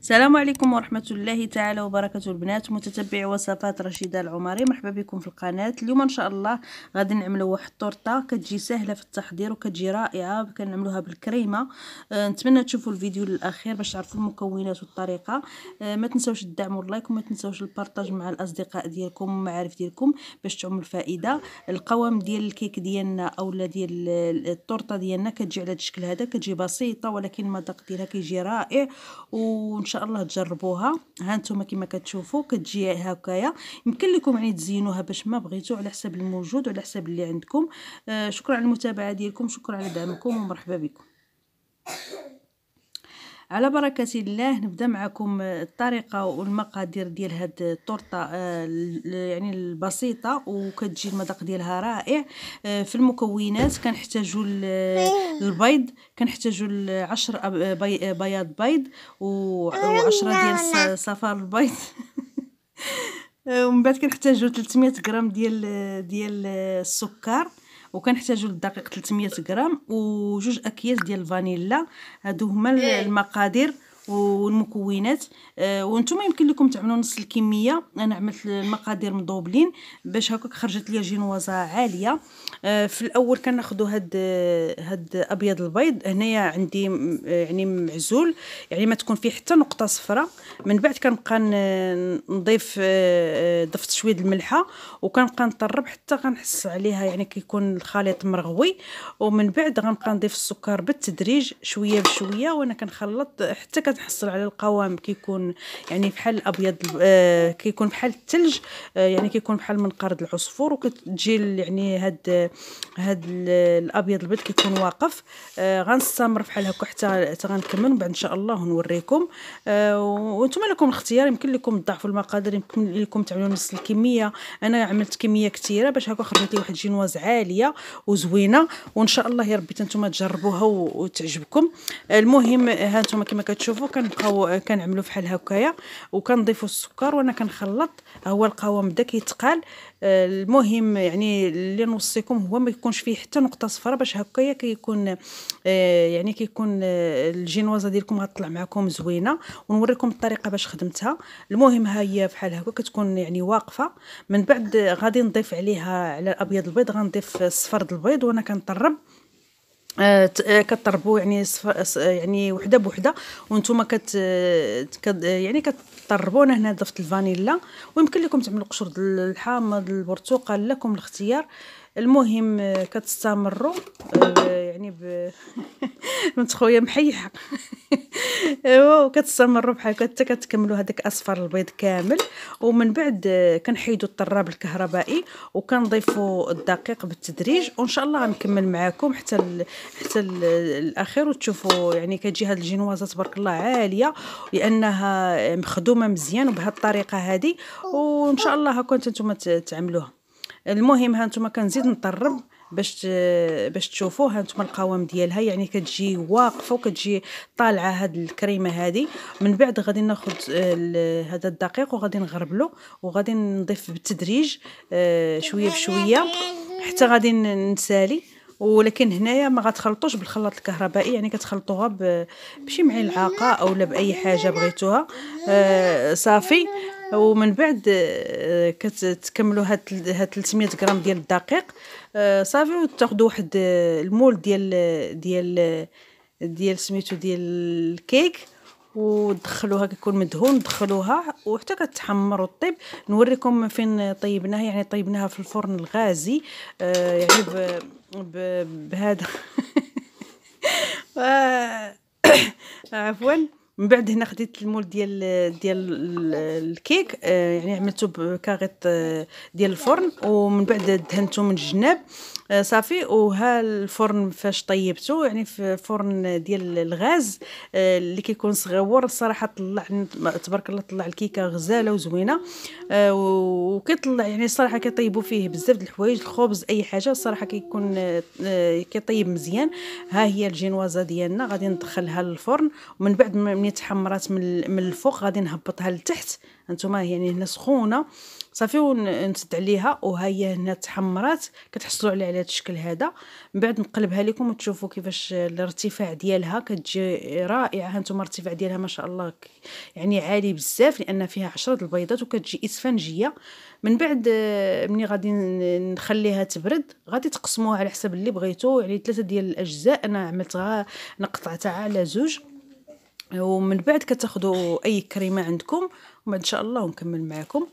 السلام عليكم ورحمة الله تعالى وبركاته البنات متتبعي وصفات رشيدة العمري مرحبا بكم في القناة اليوم ان شاء الله غادي نعملو واحد الطورطة كتجي سهلة في التحضير وكتجي رائعة كنعملوها بالكريمة آه، نتمنى تشوفوا الفيديو للأخير باش تعرفوا المكونات والطريقة آه، ما تنساوش الدعم واللايك وما تنساوش البارطاج مع الأصدقاء ديالكم والمعارف ديالكم باش تعم الفائدة القوام ديال الكيك ديالنا او ديال الطورطة ديالنا كتجي على هذا الشكل هذا كتجي بسيطة ولكن المذاق ديالها كيجي رائع و شاء الله تجربوها ها نتوما كما كتشوفوا كتجي هكايا يمكن لكم يعني تزينوها باش ما بغيتو على حسب الموجود وعلى حسب اللي عندكم آه شكرا على المتابعه ديالكم شكرا على دعمكم ومرحبا بكم على بركه الله نبدا معكم الطريقه والمقادير ديال هاد التورته آه، يعني البسيطه وكتجي المذاق ديالها رائع آه، في المكونات كنحتاجو البيض كنحتاجو عشر آه، بياض بيض و ديال نعم، نعم. صفار البيض ومن بعد كنحتاجو 300 غرام ديال ديال السكر وكنحتاجوا للدقيق 300 غرام وجوج اكياس ديال الفانيلا هادو هما إيه. المقادير والمكونات آه، وانتم يمكن لكم تعملوا نص الكميه انا عملت المقادير مضوبلين باش هكاك خرجت لي جينوازا عاليه آه، في الاول كناخذوا هاد هاد ابيض البيض هنايا عندي يعني معزول يعني ما تكون فيه حتى نقطه صفراء من بعد كنبقى نضيف آه، ضفت شويه الملحه وكنبقى نطرب حتى غنحس عليها يعني كيكون الخليط مرغوي ومن بعد غنبقى نضيف السكر بالتدريج شويه بشويه وانا كنخلط حتى كت تحصل على القوام كيكون يعني بحال الابيض آه كيكون بحال الثلج آه يعني كيكون بحال منقرض العصفور وكتجي يعني هاد هاد الابيض البيض كيكون واقف آه غنستمر بحال هكا حتى غنكمل من بعد ان شاء الله نوريكم آه وانتم لكم الاختيار يمكن لكم تضاعفوا المقادير يمكن لكم تعملوا نفس الكميه انا عملت كميه كثيره باش هكا خرجت لي واحد الجينواز عاليه وزوينه وان شاء الله يا ربي انتم تجربوها وتعجبكم المهم ها انتم كما كتشوفوا وكنبقاو كنعملو فحال هكايا وكنضيفو السكر وانا كنخلط هو القوام بدا كيتقال آه، المهم يعني اللي نوصيكم هو ما يكونش فيه حتى نقطه صفراء باش هكايا كيكون آه، يعني كيكون آه، الجينوازه ديالكم غتطلع معكم زوينه ونوريكم الطريقه باش خدمتها المهم ها هي بحال هكا كتكون يعني واقفه من بعد غادي نضيف عليها على الابيض البيض غنضيف الصفر البيض وانا كنطرب آه، آه، كتربوا يعني صف... يعني وحده بوحده وانتم كت... يعني كتطربونا هنا ضفت الفانيلا ويمكن لكم تعملوا قشور الحامض البرتقال لكم الاختيار المهم آه، كتستمروا آه، يعني ب بنت خويا محيحه ايوا آه، وكتستمروا بحال هكا حتى كتكملوا هذاك اصفر البيض كامل ومن بعد كنحيدوا الطراب الكهربائي وكنضيفوا الدقيق بالتدريج وان شاء الله غنكمل معاكم حتى ال حتى الـ الاخير وتشوفوا يعني كتجي هاد الجينوازه تبارك الله عاليه لانها مخدومه مزيان وبهاد الطريقه هذه وان شاء الله هاكم انتم تعملوها المهم ها نتوما كنزيد نطرب باش باش تشوفوا ها نتوما القوام ديالها يعني كتجي واقفه وكتجي طالعه هاد الكريمه هادي من بعد غادي ناخذ آه، هذا الدقيق وغادي نغربلو وغادي نضيف بالتدريج آه، شويه بشويه حتى غادي نسالي ولكن هنايا ما غتخلطوش بالخلاط الكهربائي يعني كتخلطوها بشي او اولا باي حاجه بغيتوها آه صافي ومن بعد آه، كتكملوا هاد هاد 300 غرام ديال الدقيق آه، صافي وتاخذوا واحد آه، المول ديال ديال ديال سميتو ديال الكيك ودخلوها كيكون مدهون دخلوها وحتى كتحمر وطيب نوريكم فين طيبناها يعني طيبناها في الفرن الغازي آه يعني ب... بهذا عفوا من بعد هنا خديت المول ديال ديال الكيك آه، يعني عملته بكاغيط آه، ديال الفرن ومن بعد دهنته من الجناب آه، صافي وها الفرن فاش طيبته يعني في فرن ديال الغاز آه، اللي كيكون صغور الصراحه طلع تبارك الله طلع الكيكه غزاله وزوينه آه، وكيطلع يعني الصراحه كيطيبوا فيه بزاف د الحوايج الخبز اي حاجه الصراحه كيكون كيطيب مزيان ها هي الجينوازه ديالنا غادي ندخلها للفرن ومن بعد ملي تحمرات من الفوق غادي نهبطها لتحت هانتوما يعني هنا سخونه صافي ونسد عليها وها هي هنا تحمرات كتحصلوا على هذا الشكل هذا من بعد نقلبها لكم وتشوفوا كيفاش الارتفاع ديالها كتجي رائعه هانتوما الارتفاع ديالها ما شاء الله يعني عالي بزاف لان فيها عشرة البيضات وكتجي اسفنجيه من بعد آه، ملي غادي نخليها تبرد غادي تقسموها على حسب اللي بغيتو يعني ثلاثه ديال الاجزاء انا عملتها انا قطعتها على زوج ومن بعد كتاخذوا اي كريمه عندكم معكم ان شاء الله ونكمل معكم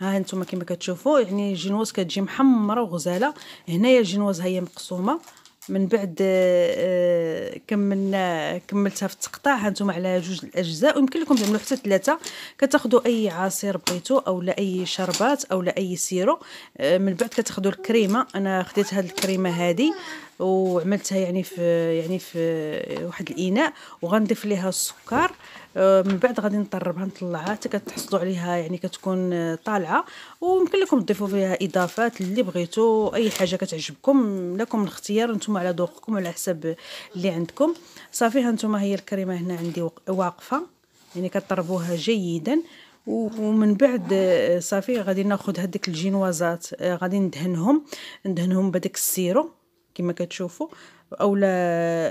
ها انتم كما كتشوفوا يعني الجينواز كتجي محمره وغزاله هنايا الجينواز هي مقسومه من بعد آه، آه، كملنا كملتها في التقطاع هانتوما على جوج الاجزاء ويمكن لكم تعملوا حتى ثلاثه كتاخذوا اي عصير بغيتو اولا اي شربات اولا اي سيرو آه، من بعد كتاخذوا الكريمه انا خديت هاد الكريمه هادي وعملتها يعني في يعني في واحد الاناء وغنضيف ليها السكر آه، من بعد غادي نطربها نطلعها حتى كتحصلوا عليها يعني كتكون طالعه ويمكن لكم تضيفوا فيها اضافات اللي بغيتوا اي حاجه كتعجبكم لكم الاختيار نتوما على ذوقكم على حسب اللي عندكم صافي ها نتوما هي الكريمه هنا عندي واقفه يعني كطربوها جيدا ومن بعد آه، صافي غادي ناخذ هذيك الجينوازات آه، غادي ندهنهم ندهنهم بداك السيرو كما كتشوفوا اولا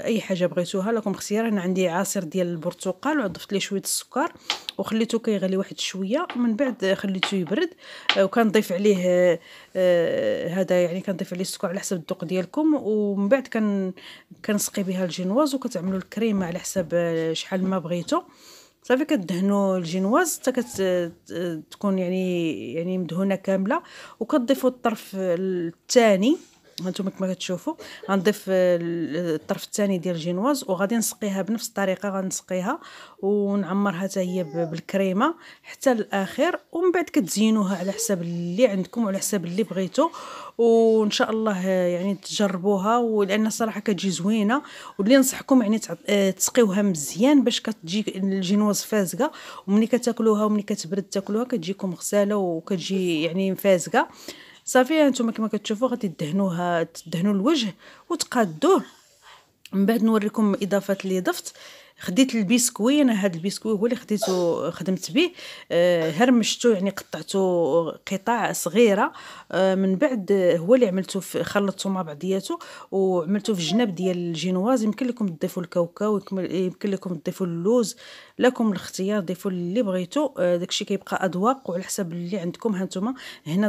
اي حاجه بغيتوها لكم اختيار انا عندي عصير ديال البرتقال وضفت ليه شويه السكر وخليته كيغلي واحد شويه ومن بعد خليته يبرد آه، وكنضيف عليه آه، هذا يعني كنضيف عليه السكر على حسب الذوق ديالكم ومن بعد كن كنسقي بها الجينواز وكتعملوا الكريمه على حسب آه، شحال ما بغيتو صافي كدهنوا الجينواز حتى كتكون يعني يعني مدهونه كامله وكتضيفوا الطرف الثاني هانتوما كما كتشوفوا غنضيف آه، الطرف الثاني ديال الجينواز وغادي نسقيها بنفس الطريقه غنسقيها ونعمرها حتى هي بالكريمه حتى الاخير ومن بعد كتزينوها على حساب اللي عندكم وعلى حساب اللي بغيتو وان شاء الله آه، يعني تجربوها ولان صراحه كتجي زوينه واللي نصحكم يعني آه، تسقيوها مزيان باش كتجي الجينواز فازقه ومني كتاكلوها ومني كتبرد تاكلوها كتجيكم غساله وكتجي يعني فازقه صافي هانتوما كما كتشوفوا غادي تدهنوها تدهنوا الوجه وتقادوه من بعد نوريكم الاضافات اللي ضفت خديت البيسكوي انا هذا البيسكوي هو اللي خديته خدمت به آه، هرمشته يعني قطعته قطع صغيره آه، من بعد هو اللي عملته في خلطته مع بعضياته وعملته في الجناب ديال الجينواز يمكن لكم تضيفوا الكاوكاو يمكن لكم تضيفوا اللوز لكم الاختيار ضيفوا اللي بغيتو آه، داكشي كيبقى اذواق وعلى حسب اللي عندكم هانتوما هنا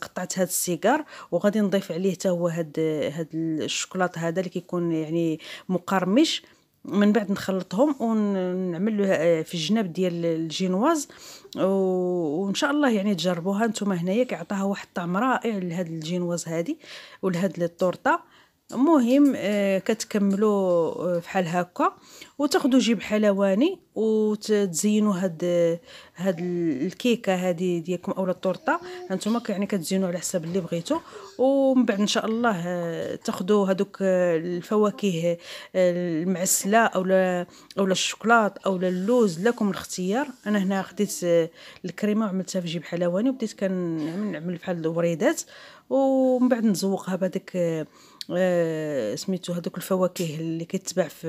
قطعت هذا السيجار وغادي نضيف عليه حتى هو هاد هاد الشوكولاط هذا اللي كيكون يعني مقرمش من بعد نخلطهم ونعمل له آه، في الجناب ديال الجينواز وان شاء الله يعني تجربوها نتوما هنايا كيعطيها واحد الطعم رائع لهاد الجينواز هادي ولهاد الطورطه مهم آه، كتكملوا آه، بحال هكا وتاخذوا جيب حلواني وتزينوا هاد هاد الكيكه هذه ديالكم اولا التورطه هانتوما يعني كتزينوا على حساب اللي بغيتو ومن بعد ان شاء الله آه، تاخذوا هذوك الفواكه المعسله اولا اولا الشوكولات اولا اللوز لكم الاختيار انا هنا خديت الكريمه وعملتها في جيب حلواني وبديت كنعمل بحال الوريدات ومن بعد نزوقها بهذاك آه، سميتو هذوك الفواكه اللي كتباع في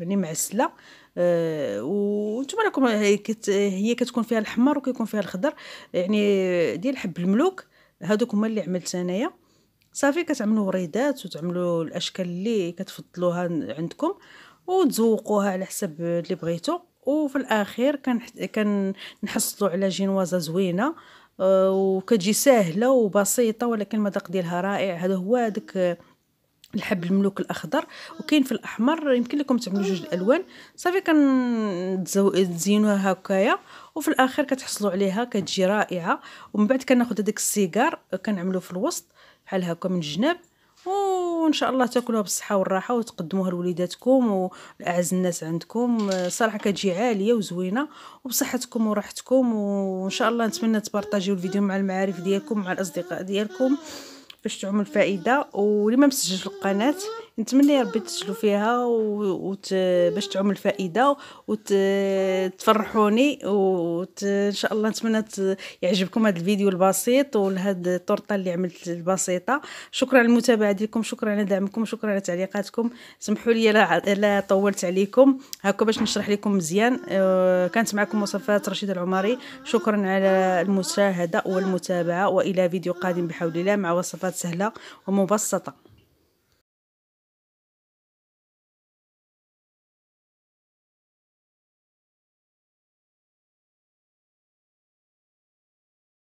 يعني معسله آه، وانتم راكم هي, كتكون فيها الاحمر وكيكون فيها الخضر يعني ديال حب الملوك هذوك هما اللي عملت انايا صافي كتعملوا وريدات وتعملوا الاشكال اللي كتفضلوها عندكم وتزوقوها على حسب اللي بغيتو وفي الاخير كان كنحصلوا على جينوازه زوينه آه، وكتجي ساهله وبسيطه ولكن المذاق ديالها رائع هذا هو داك الحب الملوك الاخضر وكاين في الاحمر يمكن لكم تعملوا جوج الالوان صافي كنزينوها هكايا وفي الاخر كتحصلوا عليها كتجي رائعه ومن بعد كناخذ هذاك السيجار كنعملوه في الوسط بحال هكا من الجناب وان شاء الله تاكلوها بالصحه والراحه وتقدموها لوليداتكم والاعز الناس عندكم صراحه كتجي عاليه وزوينه وبصحتكم وراحتكم وان شاء الله نتمنى تبارطاجيو الفيديو مع المعارف ديالكم مع الاصدقاء ديالكم باش تعمل فائده ولي ما في القناه نتمنى يا ربي تسلو فيها وت... باش تعم الفائده وتفرحوني وت... ان شاء الله نتمنى ت... يعجبكم هذا الفيديو البسيط ولهاد الطرطه اللي عملت البسيطه شكرا على المتابعه ديالكم شكرا على دعمكم شكرا على تعليقاتكم سمحوا لي لا... لا طولت عليكم هكا باش نشرح لكم مزيان آه، كانت معكم وصفات رشيد العماري شكرا على المشاهده والمتابعه والى فيديو قادم بحول الله مع وصفات سهله ومبسطه